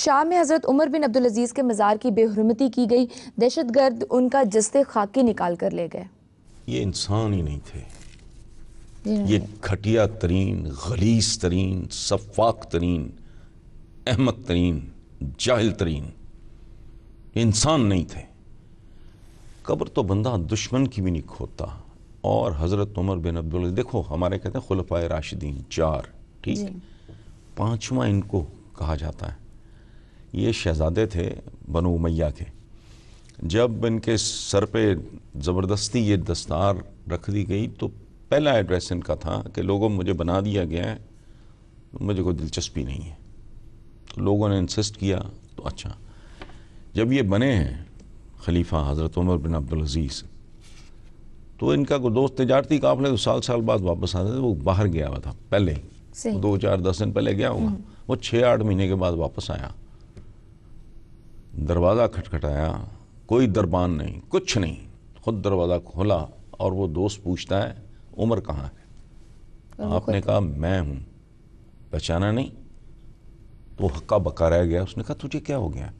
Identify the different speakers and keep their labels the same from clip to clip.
Speaker 1: शाम में हज़रत उमर बिन अब्दुल अजीज के मज़ार की बेहरमती की गई दहशत गर्द उनका जस्ते खाके निकाल कर ले गए ये इंसान ही नहीं थे ये घटिया तरीन गलीस तरीन शफाक तरीन अहमद तरीन जाहिल तरीन इंसान नहीं थे कब्र तो बंदा दुश्मन की भी नहीं खोता और हज़रत उमर बिन अब्दुल देखो हमारे कहते हैं खुलफा राशिदीन चार ठीक है पाँचवा इनको कहा जाता है ये शहज़ादे थे बनो उमैया के जब इनके सर पे ज़बरदस्ती ये दस्तार रख दी गई तो पहला एड्रेस इनका था कि लोगों मुझे बना दिया गया है मुझे कोई दिलचस्पी नहीं है तो लोगों ने इंसिस्ट किया तो अच्छा जब ये बने हैं खलीफा हज़रत उमर बिन अब्दुलज़ीज़ तो इनका कोई दोस्त तजारती काफले तो साल साल बाद वापस आते थे वो बाहर गया हुआ था पहले दो चार दस दिन पहले गया होगा हम्म। वो छः आठ महीने के बाद वापस आया दरवाज़ा खटखटाया कोई दरबान नहीं कुछ नहीं खुद दरवाज़ा खोला और वो दोस्त पूछता है उम्र कहाँ है आपने कहा मैं हूँ पहचाना नहीं तो हक्का बक्का रह गया उसने कहा तुझे क्या हो गया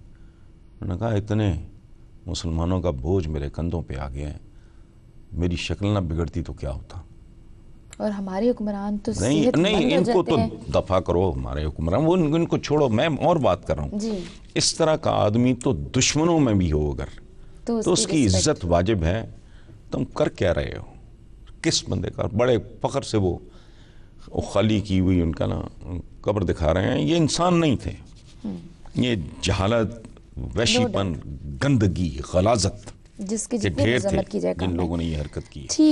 Speaker 1: मैंने कहा इतने मुसलमानों का बोझ मेरे कंधों पे आ गया है मेरी शक्ल ना बिगड़ती तो क्या होता और हमारे हुक्मरान तो नहीं नहीं इनको तो दफा करो हमारे हुक्मरान वो इनको छोड़ो मैं और बात कर रहा हूँ इस तरह का आदमी तो दुश्मनों में भी हो अगर तो उसकी, तो उसकी इज्जत वाजिब है तुम कर क्या रहे हो किस बंदे का बड़े फ़ख्र से वो खाली की हुई उनका ना कब्र दिखा रहे हैं ये इंसान नहीं थे हम्म। ये जहालत वैशीपन गंदगी गलाजत जिसके ढेर थे जिन लोगों ने ये हरकत की